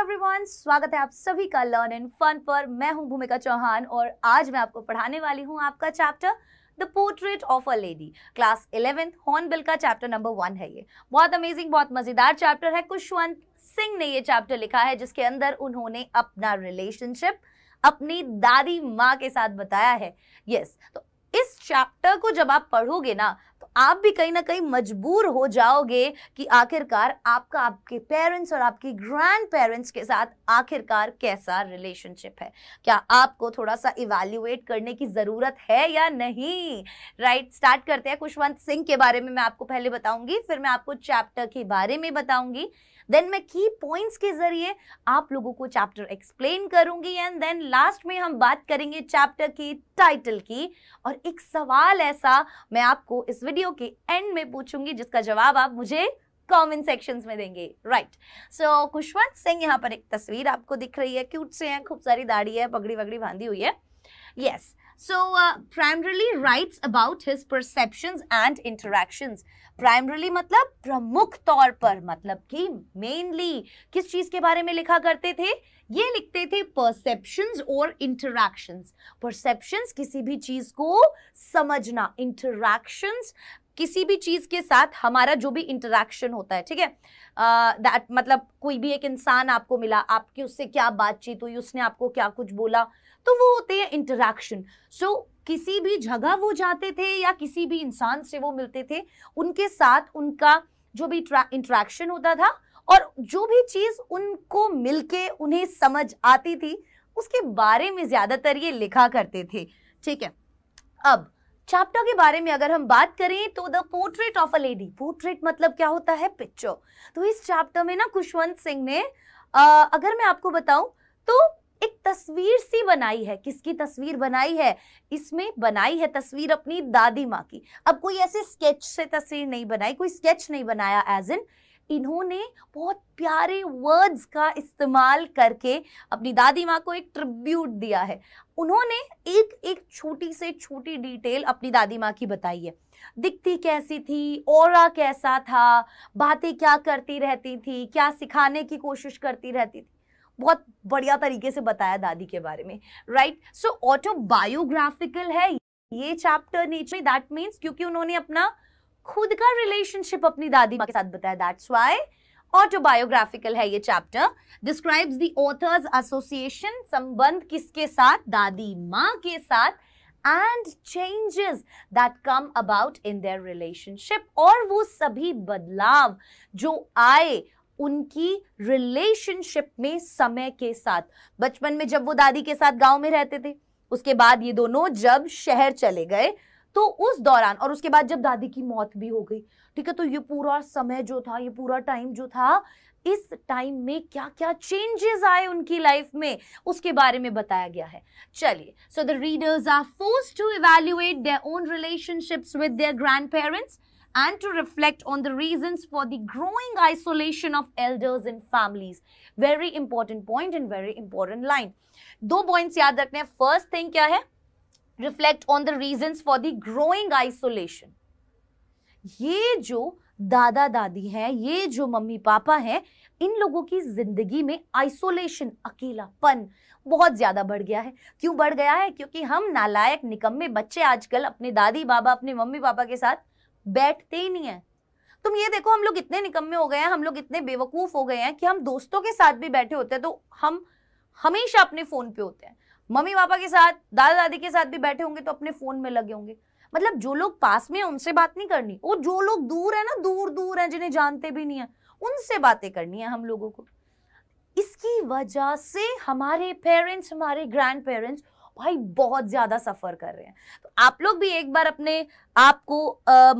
Everyone स्वागत है आप सभी का लर्न एंड फन पर मैं हूं भूमिका चौहान और आज मैं आपको पढ़ाने वाली हूं आपका chapter the portrait of a lady class eleventh Hornbill का चैप्टर नंबर वन है ये बहुत अमेजिंग बहुत मजेदार चैप्टर है कुशवंत सिंह ने ये चैप्टर लिखा है जिसके अंदर उन्होंने अपना रिलेशनशिप अपनी दादी माँ के साथ बताया है यस yes, तो इस चैप्टर को जब आप पढ़ोगे ना तो आप भी कहीं ना कहीं मजबूर हो जाओगे कि आखिरकार आपका आपके पेरेंट्स और आपकी ग्रैंड पेरेंट्स के साथ आखिरकार कैसा रिलेशनशिप है क्या आपको थोड़ा सा इवेल्युएट करने की ज़रूरत है या नहीं राइट right, स्टार्ट करते हैं खुशवंत सिंह के बारे में मैं आपको पहले बताऊंगी फिर मैं आपको चैप्टर के बारे में बताऊंगी देन मैं की पॉइंट्स के जरिए आप लोगों को चैप्टर एक्सप्लेन करूंगी एंड देन लास्ट में हम बात करेंगे चैप्टर की टाइटल की और एक सवाल ऐसा मैं आपको इस वीडियो के एंड में पूछूंगी जिसका जवाब आप मुझे कमेंट सेक्शंस में देंगे राइट सो खुशवंत सिंह यहाँ पर एक तस्वीर आपको दिख रही है क्यूट से हैं खूब सारी दाढ़ी है पगड़ी वगड़ी बांधी हुई है yes so primarily writes about his his and and primarily मतलब प्रमुख तौर पर मतलब कि मेनली किस चीज के बारे में लिखा करते थे ये लिखते थे परसेप्शंस और इंटरैक्शंस परसेप्शंस किसी भी चीज को समझना इंटरैक्शंस किसी भी चीज के साथ हमारा जो भी इंटरेक्शन होता है ठीक है दैट मतलब कोई भी एक इंसान आपको मिला आपकी उससे क्या बातचीत हुई उसने आपको क्या कुछ बोला तो वो होते हैं इंटरेक्शन सो so, किसी भी जगह वो जाते थे या किसी भी इंसान से वो मिलते थे उनके साथ उनका जो भी इंटरेक्शन होता था और जो भी चीज़ उनको मिलके उन्हें समझ आती थी उसके बारे में ज़्यादातर ये लिखा करते थे ठीक है अब चैप्टर के बारे में अगर हम बात करें तो the portrait of a lady portrait मतलब क्या होता है पिक्चर तो इस चैप्टर में ना खुशवंत सिंह ने आ, अगर मैं आपको बताऊं तो एक तस्वीर सी बनाई है किसकी तस्वीर बनाई है इसमें बनाई है तस्वीर अपनी दादी माँ की अब कोई ऐसे स्केच से तस्वीर नहीं बनाई कोई स्केच नहीं बनाया एज इन इन्होंने बहुत प्यारे वर्ड्स का इस्तेमाल करके अपनी दादी माँ को एक ट्रिब्यूट दिया है उन्होंने एक एक छोटी से छोटी डिटेल अपनी दादी माँ की बताई है दिखती कैसी थी और कैसा था बातें क्या करती रहती थी क्या सिखाने की कोशिश करती रहती थी बहुत बढ़िया तरीके से बताया दादी के बारे में राइट सो ऑटोबायोग्राफिकल है ये चैप्टर नेचर दैट मीन्स क्योंकि उन्होंने अपना खुद का रिलेशनशिप अपनी दादी माँ के साथ बताया दैट्स वाई ऑटोबायोग्राफिकल है ये chapter describes the author's association संबंध किसके साथ दादी माँ के साथ and changes that come about in their relationship और वो सभी बदलाव जो आए उनकी रिलेशनशिप में समय के साथ बचपन में जब वो दादी के साथ गांव में रहते थे उसके बाद ये दोनों जब शहर चले गए तो उस दौरान और उसके बाद जब दादी की मौत भी हो गई ठीक है तो ये पूरा समय जो था ये पूरा टाइम जो था इस टाइम में क्या क्या चेंजेस आए उनकी लाइफ में उसके बारे में बताया गया है चलिए so the readers are force to evaluate their own relationships with their grand parents and to reflect on the reason for the growing isolation of elders in families very important point and very important line दो points याद रखने first thing क्या है reflect on the reason for the growing isolation ये जो दादा दादी हैं ये जो मम्मी पापा हैं इन लोगों की ज़िंदगी में आइसोलेशन अकेलापन बहुत ज़्यादा बढ़ गया है क्यों बढ़ गया है क्योंकि हम नालायक निकम्मे बच्चे आजकल अपने दादी बाबा अपने मम्मी पापा के साथ बैठते ही नहीं है तुम ये देखो हम लोग इतने निकम्मे हो गए हैं हम लोग इतने बेवकूफ़ हो गए हैं कि हम दोस्तों के साथ भी बैठे होते हैं तो हम हमेशा अपने फ़ोन पे होते हैं मम्मी पापा के साथ दादा दादी के साथ भी बैठे होंगे तो अपने फोन में लगे होंगे मतलब जो लोग पास में उनसे बात नहीं करनी और जो लोग दूर है ना दूर दूर है जिन्हें जानते भी नहीं है उनसे बातें करनी है हम लोगों को इसकी वजह से हमारे पेरेंट्स हमारे ग्रैंड पेरेंट्स भाई बहुत ज़्यादा सफ़र कर रहे हैं तो आप लोग भी एक बार अपने आप को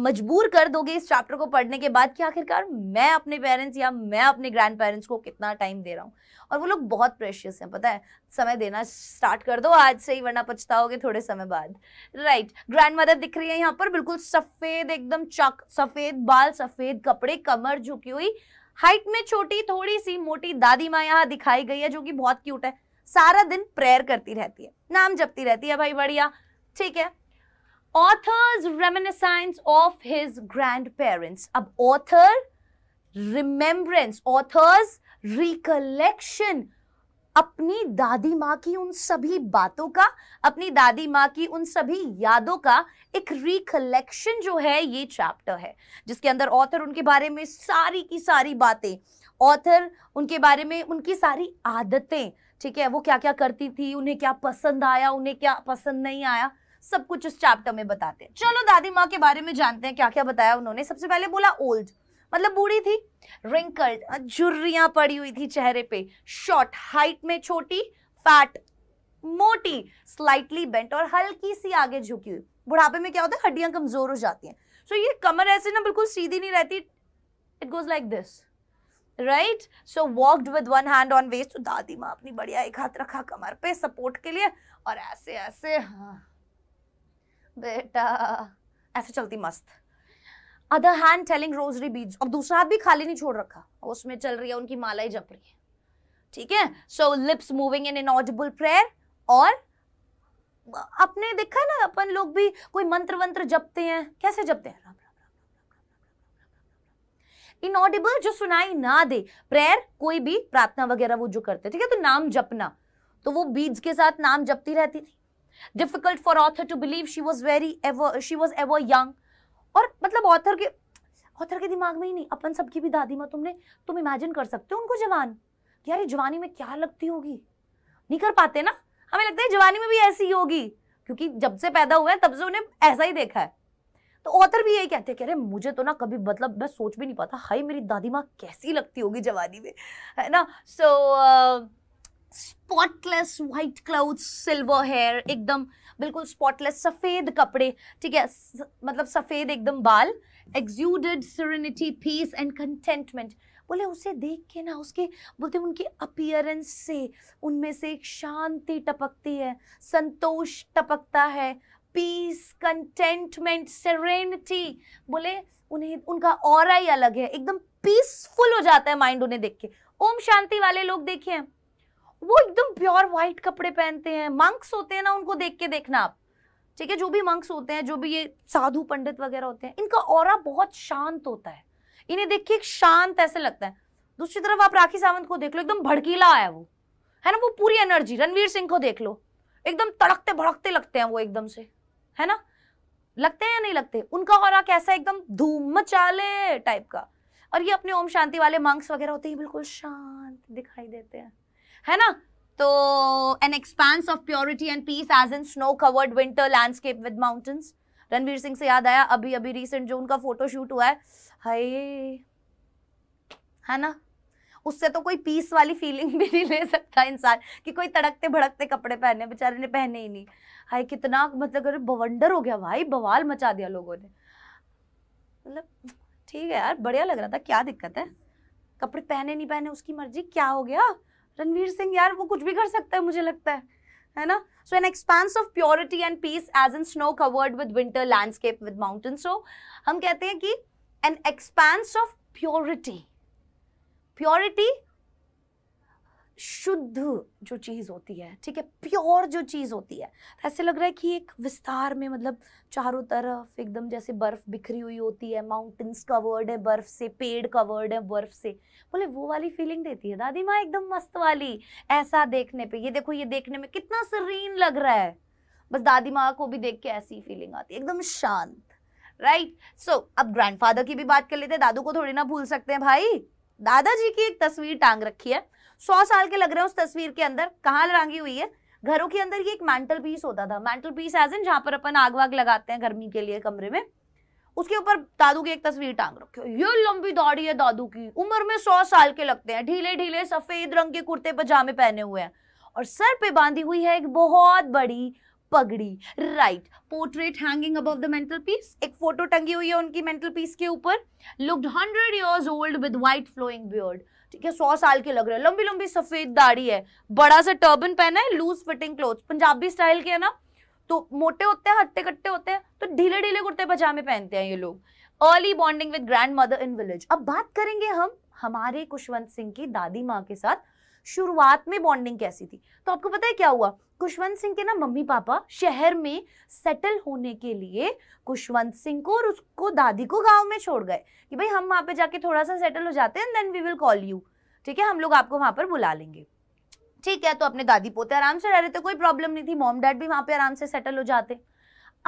मजबूर कर दोगे इस चैप्टर को पढ़ने के बाद कि आखिरकार मैं अपने पेरेंट्स या मैं अपने ग्रैंड पेरेंट्स को कितना टाइम दे रहा हूँ और वो लोग बहुत प्रेशियस हैं पता है समय देना स्टार्ट कर दो आज से ही वरना पछताओगे थोड़े समय बाद राइट ग्रैंड मदर दिख रही है यहाँ पर बिल्कुल सफ़ेद एकदम चक सफ़ेद बाल सफ़ेद कपड़े कमर झुकी हुई हाइट में छोटी थोड़ी सी मोटी दादी माँ यहाँ दिखाई गई है जो कि बहुत क्यूट है सारा दिन प्रेयर करती रहती है नाम जपती रहती है भाई बढ़िया ठीक है author's reminiscence of his grand parents अब ऑथर रिमेम्बरेंस ऑथर्स रिकलेक्शन अपनी दादी माँ की उन सभी बातों का अपनी दादी माँ की उन सभी यादों का एक रिकलेक्शन जो है ये चैप्टर है जिसके अंदर ऑथर उनके बारे में सारी की सारी बातें ऑथर उनके बारे में उनकी सारी आदतें ठीक है वो क्या क्या करती थी उन्हें क्या पसंद आया उन्हें क्या पसंद नहीं आया सब कुछ उस चैप्टर में बताते हैं चलो दादी माँ के बारे में जानते हैं क्या क्या बताया उन्होंने सबसे पहले बोला ओल्ड मतलब बूढ़ी थी रिंकल्ड झुर्रिया पड़ी हुई थी चेहरे पे शॉर्ट हाइट में छोटी फैट मोटी स्लाइटली बेंट और हल्की सी आगे झुकी हुई बुढ़ापे में क्या होता है हड्डियां कमजोर हो जाती हैं सो so, ये कमर ऐसे ना बिल्कुल सीधी नहीं रहती it goes like this right so walked with one hand on waist दादी माँ अपनी बढ़िया एक हाथ रखा कमर पे सपोर्ट के लिए और ऐसे ऐसे हाँ बेटा ऐसे चलती मस्त अदर हैंड टेलिंग रोजरी बीज और दूसरा हाथ भी खाली नहीं छोड़ रखा उसमें चल रही है उनकी माला ही जप रही है ठीक है so lips moving in inaudible prayer और अपने देखा ना अपन लोग भी कोई मंत्र वंत्र जपते हैं कैसे जपते हैं इनऑडिबल जो सुनाई ना दे प्रेयर कोई भी प्रार्थना वगैरह वो जो करते ठीक है तो नाम जपना तो वो बीज के साथ नाम जपती रहती थी difficult for author to believe she was very ever she was ever young और मतलब ऑथर के ऑथर के दिमाग में ही नहीं अपन सबकी भी दादी माँ तुमने तुम इमेजिन कर सकते हो उनको जवान यार ये जवानी में क्या लगती होगी नहीं कर पाते ना हमें लगता है जवानी में भी ऐसी ही होगी क्योंकि जब से पैदा हुआ है तब से उन्हें ऐसा ही देखा है तो ऑथर भी यही कहते हैं कह रहे मुझे तो ना कभी मतलब मैं सोच भी नहीं पाता हाई मेरी दादी माँ कैसी लगती होगी जवानी में है ना so so, uh, spotless white cloth silver hair एकदम बिल्कुल स्पॉटलेस सफ़ेद कपड़े ठीक है मतलब सफ़ेद एकदम बाल exuded serenity peace and contentment बोले उसे देख के ना उसके बोलते उनके अपियरेंस से उनमें से एक शांति टपकती है संतोष टपकता है पीस कंटेंटमेंट सेरेनिटी बोले उन्हें उनका और ही अलग है एकदम पीसफुल हो जाता है माइंड उन्हें देख के ओम शांति वाले लोग हैं वो एकदम प्योर व्हाइट कपड़े पहनते हैं मंक्स होते हैं ना उनको देख के देखना आप ठीक है जो भी मंक्स होते हैं जो भी ये साधु पंडित वगैरह होते हैं इनका और बहुत शांत होता है इन्हें देख के एक शांत ऐसे लगता है दूसरी तरफ आप राखी सावंत को देख लो एकदम भड़कीला आया वो है ना वो पूरी एनर्जी रणवीर सिंह को देख लो एकदम तड़कते भड़कते लगते हैं वो एकदम से है ना लगते हैं या नहीं लगते उनका और कैसा एकदम धूम मचाले टाइप का और ये अपने ओम शांति वाले मंक्स वगैरह होते हैं बिल्कुल शांत दिखाई देते हैं है ना तो an expanse of purity and peace as in snow covered winter landscape with mountains Ranveer Singh से याद आया अभी अभी रिसेंट जो उनका फोटो शूट हुआ है हाय है ना उससे तो कोई पीस वाली फीलिंग भी नहीं ले सकता इंसान कि कोई तड़कते भड़कते कपड़े पहने बेचारे ने पहने ही नहीं हाय कितना मतलब अरे बवंडर हो गया भाई बवाल मचा दिया लोगों ने मतलब ठीक है यार बढ़िया लग रहा था क्या दिक्कत है कपड़े पहने नहीं पहने उसकी मर्जी क्या हो गया रणवीर सिंह यार वो कुछ भी कर सकता है मुझे लगता है है ना so an expanse of purity and peace as in snow covered with winter landscape with mountain so हम कहते हैं कि an expanse of purity purity शुद्ध जो चीज़ होती है ठीक है प्योर जो चीज़ होती है ऐसे लग रहा है कि एक विस्तार में मतलब चारों तरफ एकदम जैसे बर्फ़ बिखरी हुई होती है माउंटेन्स कवर्ड है बर्फ़ से पेड़ कवर्ड है बर्फ़ से बोले वो वाली फीलिंग देती है दादी माँ एकदम मस्त वाली ऐसा देखने पे ये देखो ये देखने में कितना सरीन लग रहा है बस दादी माँ को भी देख के ऐसी फीलिंग आती है एकदम शांत राइट सो so, अब ग्रैंडफादर की भी बात कर लेते हैं दादू को थोड़ी ना भूल सकते हैं भाई दादाजी की एक तस्वीर टांग रखी है सौ साल के लग रहे हैं उस तस्वीर के अंदर कहाँ रंगी हुई है घरों के अंदर ये एक मैंटल पीस होता था मैंटल पीस एज इन जहां पर अपन आग वाग लगाते हैं गर्मी के लिए कमरे में उसके ऊपर दादू की एक तस्वीर टांग रखी ये लंबी दाढ़ी है दादू की उम्र में सौ साल के लगते हैं ढीले ढीले सफेद रंग के कुर्ते पजामे पहने हुए हैं और सर पे बांधी हुई है एक बहुत बड़ी पगड़ी right portrait hanging above the mantel piece एक फोटो टंगी हुई है उनकी मेंटल पीस के ऊपर looked hundred years old with white flowing beard ठीक है सौ साल के लग रहे हैं लंबी लंबी सफेद दाढ़ी है बड़ा सा टर्बन पहना है loose fitting cloth Punjabi style के है ना तो मोटे होते हैं हट्टे कट्टे होते हैं तो ढीले ढीले कुर्ते पजामे पहनते हैं ये लोग early bonding with grand mother in village अब बात करेंगे हम हमारे कुशवंत सिंह की दादी माँ के साथ शुरुआत में बॉन्डिंग कैसी थी तो आपको पता है क्या हुआ कुशवंत सिंह के ना मम्मी पापा शहर में सेटल होने के लिए कुशवंत सिंह को और उसको दादी को गांव में छोड़ गए कि भाई हम वहाँ पे जाके थोड़ा सा सेटल हो जाते हैं then we will call you ठीक है हम लोग आपको वहाँ पर बुला लेंगे ठीक है तो अपने दादी पोते आराम से रह रहे थे कोई प्रॉब्लम नहीं थी मॉम डैड भी वहाँ पे आराम से सेटल हो जाते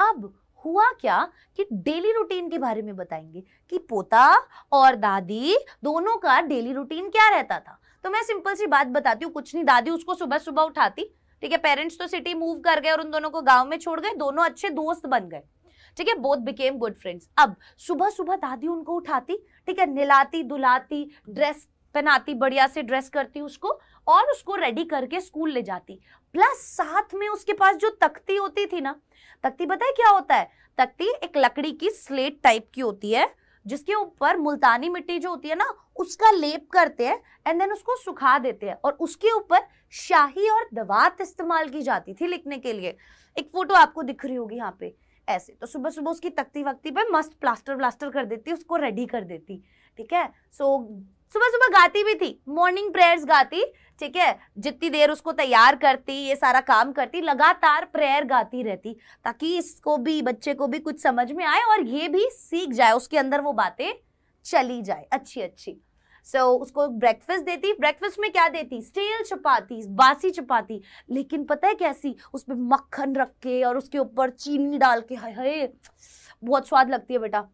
अब हुआ क्या कि डेली रूटीन के बारे में बताएंगे कि पोता और दादी दोनों का डेली रूटीन क्या रहता था तो मैं सिंपल सी बात बताती हूँ कुछ नहीं दादी उसको सुबह सुबह उठाती ठीक है पेरेंट्स तो सिटी मूव कर गए और उन दोनों को गाँव में छोड़ गए दोनों अच्छे दोस्त बन गए ठीक है बोथ बिकेम गुड फ्रेंड्स अब सुबह सुबह दादी उनको उठाती ठीक है निलाती दुलाती ड्रेस पहनाती बढ़िया से ड्रेस करती उसको और उसको रेडी करके स्कूल ले जाती प्लस साथ में उसके पास जो तख्ती होती थी ना तख्ती बताए क्या होता है तख्ती एक लकड़ी की स्लेट टाइप की होती है जिसके ऊपर मुल्तानी मिट्टी जो होती है ना उसका लेप करते हैं एंड देन उसको सुखा देते हैं और उसके ऊपर शाही और दवात इस्तेमाल की जाती थी लिखने के लिए एक फोटो आपको दिख रही होगी यहाँ पे ऐसे तो सुबह सुबह उसकी तख्ती वक्ती पे मस्त प्लास्टर व्लास्टर कर देती उसको रेडी कर देती ठीक है सो so, सुबह सुबह गाती भी थी मॉर्निंग प्रेयर्स गाती ठीक है जितनी देर उसको तैयार करती ये सारा काम करती लगातार प्रेयर गाती रहती ताकि इसको भी बच्चे को भी कुछ समझ में आए और ये भी सीख जाए उसके अंदर वो बातें चली जाए अच्छी अच्छी सो so, उसको ब्रेकफास्ट देती ब्रेकफास्ट में क्या देती स्टेल चपाती बासी चपाती लेकिन पता है कैसी उसमें मक्खन रख के और उसके ऊपर चीनी डाल के हाय हाय बहुत स्वाद लगती है बेटा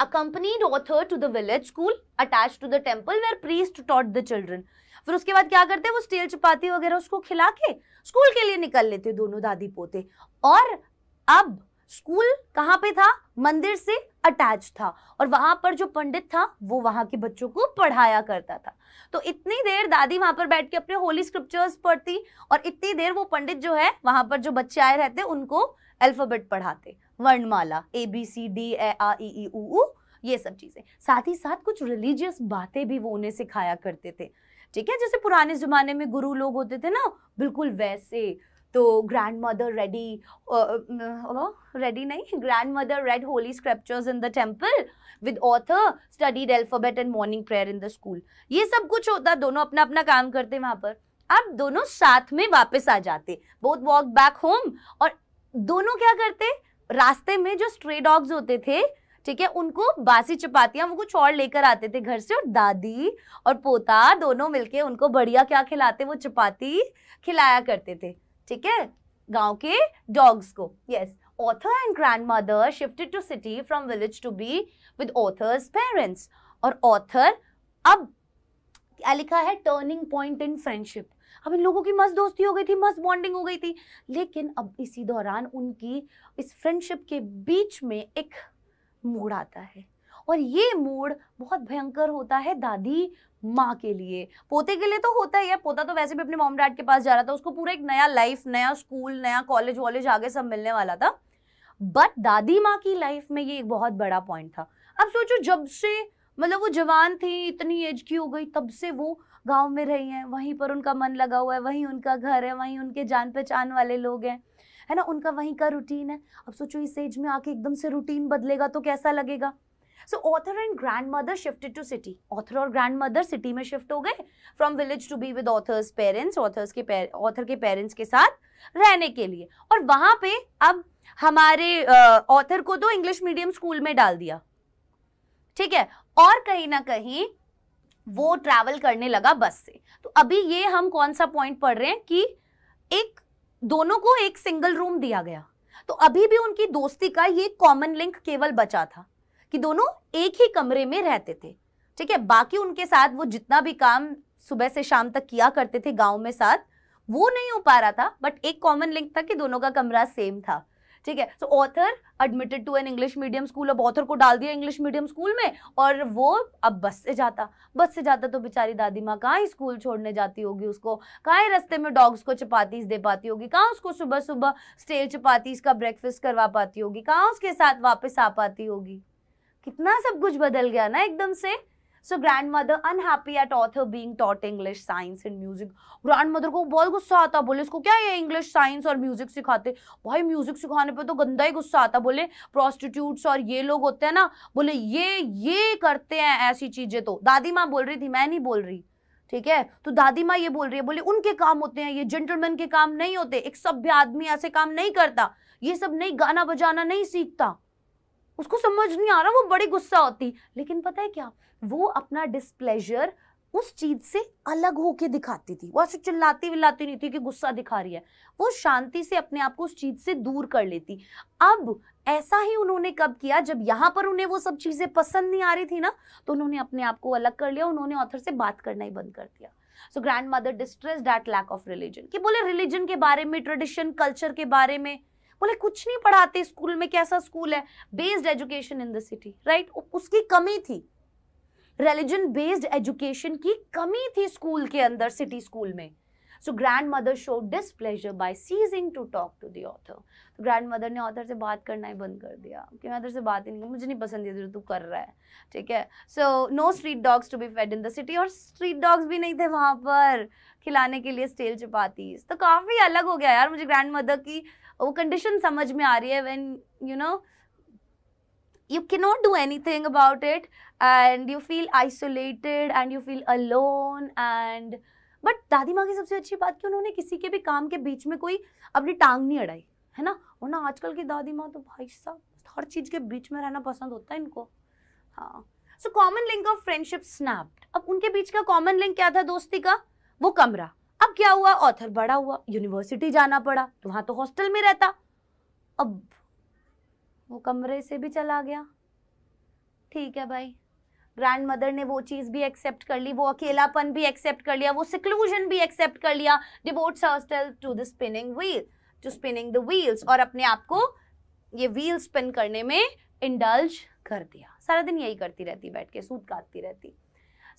accompanied author to the village school attached to the temple where priest taught the children. फिर उसके बाद क्या करते हैं वो स्टेल चपाती वगैरह उसको खिला के स्कूल के लिए निकल लेते दोनों दादी पोते और अब स्कूल कहाँ पे था मंदिर से अटैच था और वहां पर जो पंडित था वो वहां के बच्चों को पढ़ाया करता था तो इतनी देर दादी वहां पर बैठ के अपने होली स्क्रिप्चर्स पढ़ती और इतनी देर वो पंडित जो है वहां पर जो बच्चे आए रहते उनको अल्फाबेट पढ़ाते वर्णमाला A B C D A आ ई ई ऊ ये सब चीज़ें साथ ही साथ कुछ रिलीजियस बातें भी वो उन्हें सिखाया करते थे ठीक है जैसे पुराने ज़माने में गुरु लोग होते थे ना बिल्कुल वैसे तो ग्रैंड मदर रेडी रेडी नहीं grand mother read holy scriptures in the temple with author studied alphabet and morning prayer in the school ये सब कुछ होता दोनों अपना अपना काम करते वहाँ पर अब दोनों साथ में वापस आ जाते बोथ वॉक बैक होम और दोनों क्या करते रास्ते में जो स्ट्रे डॉग्स होते थे ठीक है उनको बासी चपातियां वो कुछ और लेकर आते थे घर से और दादी और पोता दोनों मिलके उनको बढ़िया क्या खिलाते वो चपाती खिलाया करते थे ठीक है गांव के डॉग्स को yes author and grand mother shifted to city from village to be with author's parents और ऑथर अब क्या लिखा है टर्निंग पॉइंट इन फ्रेंडशिप अब इन लोगों की मस्त दोस्ती हो गई थी मस्त बॉन्डिंग हो गई थी लेकिन अब इसी दौरान उनकी इस फ्रेंडशिप के बीच में एक मोड़ आता है और ये मूड बहुत भयंकर होता है दादी माँ के लिए पोते के लिए तो होता ही है पोता तो वैसे भी अपने मॉम डैड के पास जा रहा था उसको पूरा एक नया लाइफ नया स्कूल नया कॉलेज वॉलेज आगे सब मिलने वाला था बट दादी माँ की लाइफ में ये एक बहुत बड़ा पॉइंट था अब सोचो जब से मतलब वो जवान थी इतनी एज की हो गई तब से वो गांव में रही हैं वहीं पर उनका मन लगा हुआ है वहीं उनका घर है वहीं उनके जान पहचान वाले लोग हैं है ना उनका वहीं का रूटीन है अब सोचो इस एज में आके एकदम से रूटीन बदलेगा तो कैसा लगेगा so author and grand mother shifted to city author और ग्रैंड मदर सिटी में शिफ्ट हो गए from village to be with author's parents author's के ऑथर के पेरेंट्स के साथ रहने के लिए और वहां पे अब हमारे ऑथर को तो इंग्लिश मीडियम स्कूल में डाल दिया ठीक है और कहीं ना कहीं वो ट्रैवल करने लगा बस से तो अभी ये हम कौन सा पॉइंट पढ़ रहे हैं कि एक दोनों को एक सिंगल रूम दिया गया तो अभी भी उनकी दोस्ती का ये कॉमन लिंक केवल बचा था कि दोनों एक ही कमरे में रहते थे ठीक है बाकी उनके साथ वो जितना भी काम सुबह से शाम तक किया करते थे गाँव में साथ वो नहीं हो पा रहा था बट एक कॉमन लिंक था कि दोनों का कमरा सेम था ठीक है so author admitted to an English medium school अब ऑथर को डाल दिया इंग्लिश मीडियम स्कूल में और वो अब बस से जाता बस से जाता तो बेचारी दादी माँ कहाँ स्कूल छोड़ने जाती होगी उसको कहाँ रस्ते में डॉग्स को चपातीस दे पाती होगी कहाँ उसको सुबह सुबह स्टेल चपातीस का ब्रेकफास्ट करवा पाती होगी कहाँ उसके साथ वापस आ पाती होगी कितना सब कुछ बदल गया ना एकदम से so grand mother unhappy at author being taught English science and music grand mother को बहुत गुस्सा आता बोले इसको क्या ये इंग्लिश साइंस और म्यूजिक सिखाते भाई म्यूजिक सिखाने पे तो गंदा ही गुस्सा आता बोले प्रोस्टिट्यूट्स और ये लोग होते हैं ना बोले ये ये करते हैं ऐसी चीजें तो दादी माँ बोल रही थी मैं नहीं बोल रही ठीक है तो दादी माँ ये बोल रही है बोले उनके काम होते हैं ये जेंटलमैन के काम नहीं होते एक सभ्य आदमी ऐसे काम नहीं करता ये सब नहीं गाना बजाना नहीं सीखता उसको समझ नहीं आ रहा वो बड़ी गुस्सा होती लेकिन पता है क्या वो अपना डिस्प्लेजर उस चीज से अलग होके दिखाती थी वो ऐसे चिल्लाती विल्लाती नहीं थी कि गुस्सा दिखा रही है वो शांति से अपने आप को उस चीज से दूर कर लेती अब ऐसा ही उन्होंने कब किया जब यहाँ पर उन्हें वो सब चीजें पसंद नहीं आ रही थी ना तो उन्होंने अपने आप को अलग कर लिया उन्होंने ऑथर से बात करना ही बंद कर दिया so grand mother distress that lack of religion कि बोले रिलीजन के बारे में ट्रेडिशन कल्चर के बारे में बोले कुछ नहीं पढ़ाते स्कूल में कैसा स्कूल है based education in the city right उसकी कमी थी रिलीजन बेस्ड एजुकेशन की कमी थी स्कूल के अंदर सिटी स्कूल में so grand mother show displeasure by ceasing to talk to the author तो ग्रैंड मदर ने ऑथर से बात करना ही बंद कर दिया कि मैं ऑथर से बात ही नहीं मुझे नहीं पसंद है तू कर रहा है ठीक है so no street dogs to be fed in the city और स्ट्रीट डॉग्स भी नहीं थे वहाँ पर खिलाने के लिए स्टेल चपातीस तो काफ़ी अलग हो गया यार मुझे ग्रैंड मदर की और वो कंडीशन समझ में आ रही है when you know you cannot do anything about it and you feel isolated and you feel alone and but दादी माँ की सबसे अच्छी बात कि उन्होंने किसी के भी काम के बीच में कोई अपनी टांग नहीं अड़ाई है ना वरना आजकल की दादी माँ तो भाई साहब हर चीज़ के बीच में रहना पसंद होता है इनको हाँ so common link of friendship snapped अब उनके बीच का कॉमन लिंक क्या था दोस्ती का वो कमरा अब क्या हुआ ऑथर बड़ा हुआ यूनिवर्सिटी जाना पड़ा तो वहां तो हॉस्टल में रहता अब वो कमरे से भी चला गया ठीक है भाई ग्रैंड मदर ने वो चीज़ भी एक्सेप्ट कर ली वो अकेलापन भी एक्सेप्ट कर लिया वो सिक्लूजन भी एक्सेप्ट कर लिया डिवोट्स हॉस्टल to the spinning wheel to spinning the wheels और अपने आप को ये व्हील स्पिन करने में इंडल्ज कर दिया सारा दिन यही करती रहती बैठ के सूत काटती रहती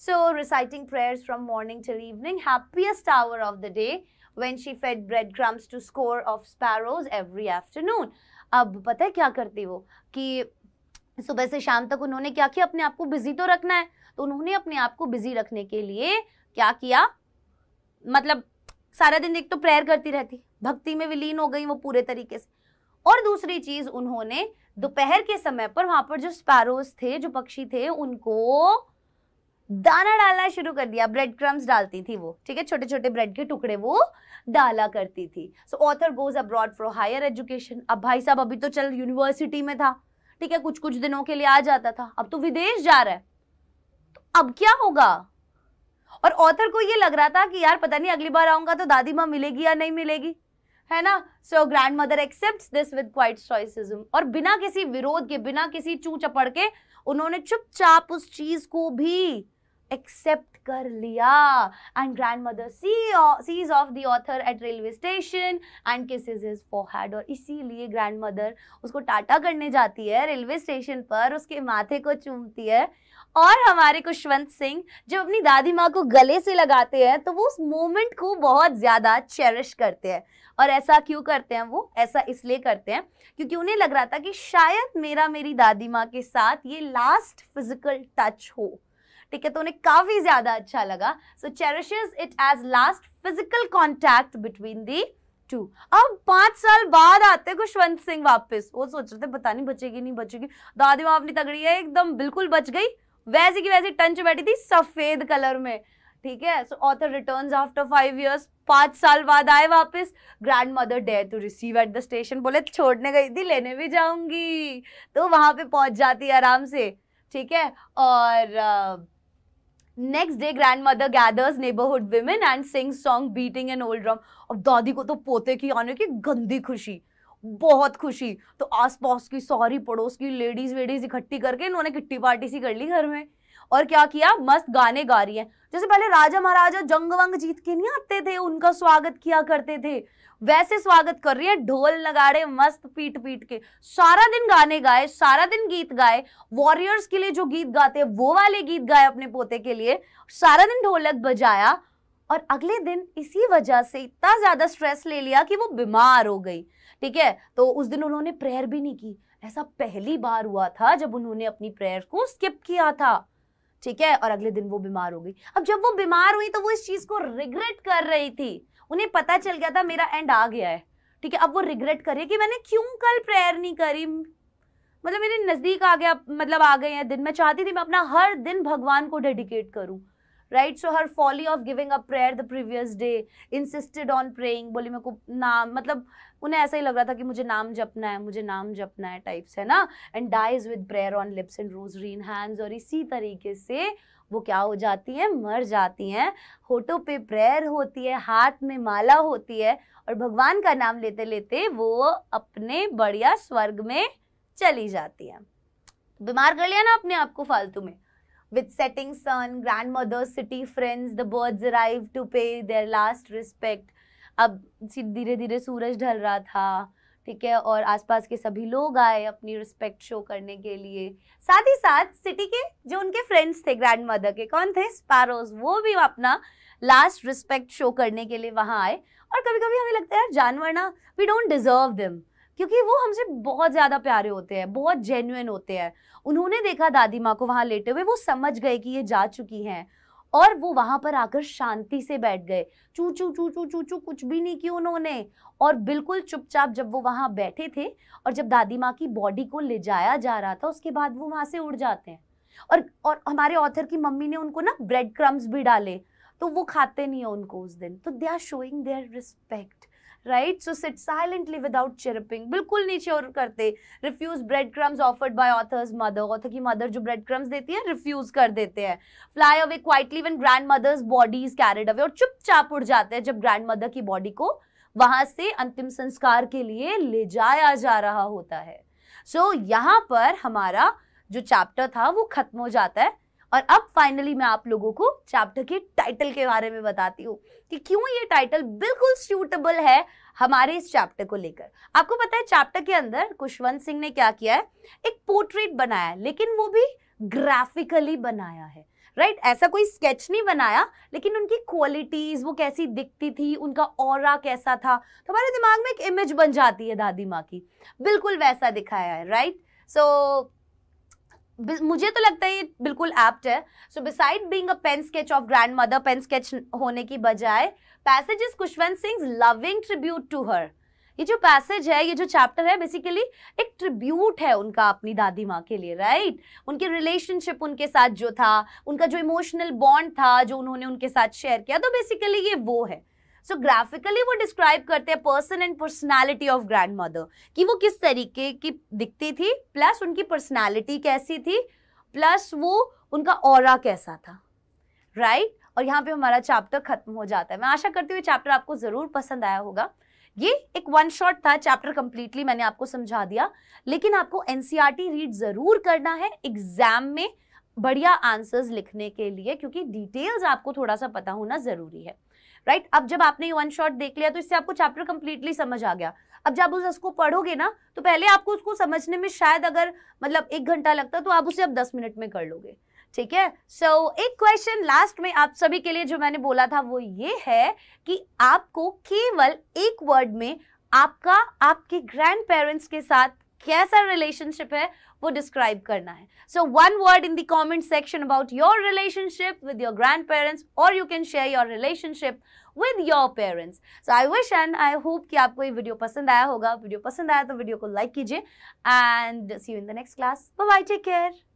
So reciting prayers from morning till evening, happiest hour of the day when she fed breadcrumbs to score of sparrows every afternoon. अब पता है क्या करती वो कि सुबह से शाम तक उन्होंने क्या किया अपने आप को बिजी तो रखना है तो उन्होंने अपने आप को बिजी रखने के लिए क्या किया मतलब सारा दिन एक तो प्रेयर करती रहती भक्ति में विलीन हो गई वो पूरे तरीके से और दूसरी चीज उन्होंने दोपहर के समय पर वहां पर जो स्पैरोज थे जो पक्षी थे उनको दाना डालना शुरू कर दिया ब्रेड क्रम्स डालती थी वो ठीक है छोटे छोटे ब्रेड के टुकड़े वो डाला करती थी so author goes abroad for higher education अब भाई साहब अभी तो चल यूनिवर्सिटी में था ठीक है कुछ कुछ दिनों के लिए आ जाता था अब तो विदेश जा रहा है तो अब क्या होगा और ऑथर को ये लग रहा था कि यार पता नहीं अगली बार आऊंगा तो दादी माँ मिलेगी या नहीं मिलेगी है ना so grand mother accept this with quite stoicism और बिना किसी विरोध के बिना किसी चू चपड़ के उन्होंने चुपचाप उस चीज को भी एक्सेप्ट कर लिया and grand mother see sees off the author at railway station and kisses forehead और इसीलिए ग्रैंड मदर उसको टाटा करने जाती है रेलवे स्टेशन पर उसके माथे को चूमती है और हमारे खुशवंत सिंह जब अपनी दादी माँ को गले से लगाते हैं तो वो उस मोमेंट को बहुत ज़्यादा चेरिश करते हैं और ऐसा क्यों करते हैं वो ऐसा इसलिए करते हैं क्योंकि उन्हें लग रहा था कि शायद मेरा मेरी दादी माँ के साथ ये लास्ट फिजिकल टच हो ठीक है तो उन्हें काफ़ी ज़्यादा अच्छा लगा so cherishes it as last physical contact between the two अब पांच साल बाद आते खुशवंत सिंह वापस वो सोच रहे थे पता नहीं बचेगी नहीं बचेगी दादी माँ अपनी तगड़ी है एकदम बिल्कुल बच गई वैसे की वैसे टंच बैठी थी सफ़ेद कलर में ठीक है so author return after five years पांच साल बाद आए वापस grand mother there to receive at the station बोले छोड़ने गई थी लेने भी जाऊंगी तो वहां पे पहुंच जाती आराम से ठीक है और uh, next day grand mother gathers neighbourhood women and sing song beating an old drum अब दादी को तो पोते की आने की गंदी खुशी बहुत खुशी तो आस पास की सॉरी पड़ोस की लेडीज वेडीज इकट्ठी करके इन्होंने किट्टी पार्टी सी कर ली घर में और क्या किया मस्त गाने गा रही है जैसे पहले राजा महाराजा जंग वंग जीत के नहीं आते थे उनका स्वागत किया करते थे वैसे स्वागत कर रही है ढोल नगाड़े मस्त पीट पीट के सारा दिन गाने गाए सारा दिन गीत गाए वॉरियर्स के लिए जो गीत गाते हैं वो वाले गीत गाए अपने पोते के लिए सारा दिन ढोलक बजाया और अगले दिन इसी वजह से इतना ज़्यादा स्ट्रेस ले लिया कि वो बीमार हो गई ठीक है तो उस दिन उन्होंने प्रेयर भी नहीं की ऐसा पहली बार हुआ था जब उन्होंने अपनी प्रेयर को स्किप किया था ठीक है और अगले दिन वो बीमार हो गई अब जब वो बीमार हुई तो वो इस चीज़ को रिग्रेट कर रही थी उन्हें पता चल गया था मेरा एंड आ गया है ठीक है अब वो रिग्रेट करे कि मैंने क्यों कल प्रेयर नहीं करी मतलब मेरे नज़दीक आ गया मतलब आ गए हैं दिन मैं चाहती थी मैं अपना हर दिन भगवान को डेडिकेट करूं right so her folly of giving a prayer the previous day insisted on praying बोली मेरे को नाम मतलब उन्हें ऐसा ही लग रहा था कि मुझे नाम जपना है मुझे नाम जपना है टाइप्स है ना and dies with prayer on lips and rosary in hands और इसी तरीके से वो क्या हो जाती हैं मर जाती हैं होटो पे प्रेयर होती है हाथ में माला होती है और भगवान का नाम लेते लेते वो अपने बढ़िया स्वर्ग में चली जाती है तो बीमार कर लिया ना अपने आप को फालतू में With setting sun, grandmother, city friends, the birds arrived to pay their last respect. अब धीरे धीरे सूरज ढल रहा था ठीक है और आसपास के सभी लोग आए अपनी रिस्पेक्ट शो करने के लिए साथ ही साथ सिटी के जो उनके फ्रेंड्स थे ग्रैंड मदर के कौन थे स्पैरोज वो भी अपना लास्ट रिस्पेक्ट शो करने के लिए वहाँ आए और कभी कभी हमें लगता है यार जानवर ना वी डोंट डिजर्व दिम क्योंकि वो हमसे बहुत ज़्यादा प्यारे होते हैं बहुत जेन्युन होते हैं उन्होंने देखा दादी माँ को वहां लेटे हुए वो समझ गए कि ये जा चुकी हैं और वो वहां पर आकर शांति से बैठ गए चू चू चू चू चू चू कुछ भी नहीं किया उन्होंने और बिल्कुल चुपचाप जब वो वहां बैठे थे और जब दादी माँ की बॉडी को ले जाया जा रहा था उसके बाद वो वहां से उड़ जाते हैं और और हमारे ऑथर की मम्मी ने उनको ना ब्रेड क्रम्स भी डाले तो वो खाते नहीं है उनको उस दिन तो they are showing their respect right so sit silently without chirping बिल्कुल नहीं चोर करते refuse bread crumbs offered by author's mother author की मदर जो ब्रेड क्रम्स देती है रिफ्यूज कर देते हैं fly away quietly when grand mother's body is carried away और चुपचाप उड़ जाते हैं जब ग्रैंड मदर की बॉडी को वहां से अंतिम संस्कार के लिए ले जाया जा रहा होता है सो so, यहाँ पर हमारा जो चैप्टर था वो खत्म हो जाता है और अब फाइनली मैं आप लोगों को चैप्टर के टाइटल के बारे में बताती हूँ कि क्यों ये टाइटल बिल्कुल सूटेबल है हमारे इस चैप्टर को लेकर आपको पता है चैप्टर के अंदर कुशवंत सिंह ने क्या किया है एक पोर्ट्रेट बनाया है लेकिन वो भी ग्राफिकली बनाया है राइट right? ऐसा कोई स्केच नहीं बनाया लेकिन उनकी क्वालिटीज वो कैसी दिखती थी उनका और कैसा था तो हमारे दिमाग में एक इमेज बन जाती है दादी माँ की बिल्कुल वैसा दिखाया है राइट right? सो so, मुझे तो लगता है ये बिल्कुल एप्ट है so beside being a pen sketch of grand mother pen sketch होने की बजाय passage is Khushwant Singh loving tribute to her ये जो पैसेज है ये जो चैप्टर है बेसिकली एक ट्रिब्यूट है उनका अपनी दादी माँ के लिए राइट उनके रिलेशनशिप उनके साथ जो था उनका जो इमोशनल बॉन्ड था जो उन्होंने उनके साथ शेयर किया तो बेसिकली ये वो है सो ग्राफिकली वो डिस्क्राइब करते हैं person and personality of grand mother कि वो किस तरीके की दिखती थी प्लस उनकी पर्सनालिटी कैसी थी प्लस वो उनका और कैसा था राइट right? और यहाँ पे हमारा चैप्टर खत्म हो जाता है मैं आशा करती हूँ चैप्टर आपको ज़रूर पसंद आया होगा ये एक वन शॉट था चैप्टर कंप्लीटली मैंने आपको समझा दिया लेकिन आपको एन रीड ज़रूर करना है एग्जाम में बढ़िया आंसर्स लिखने के लिए क्योंकि डिटेल्स आपको थोड़ा सा पता होना ज़रूरी है राइट अब जब आपने वन शॉट देख लिया तो इससे आपको चैप्टर कंप्लीटली समझ आ गया अब जब उस उसको पढ़ोगे ना तो पहले आपको उसको समझने में शायद अगर मतलब एक घंटा लगता तो आप उसे अब दस मिनट में कर लोगे ठीक है सो so, एक क्वेश्चन लास्ट में आप सभी के लिए जो मैंने बोला था वो ये है कि आपको केवल एक वर्ड में आपका आपके ग्रैंड पेरेंट्स के साथ कैसा रिलेशनशिप है वो डिस्क्राइब करना है so one word in the comment section about your relationship with your grandparents और you can share your relationship with your parents so I wish and I hope कि आपको ये वीडियो पसंद आया होगा वीडियो पसंद आया तो वीडियो को लाइक कीजिए and see you in the next class bye take care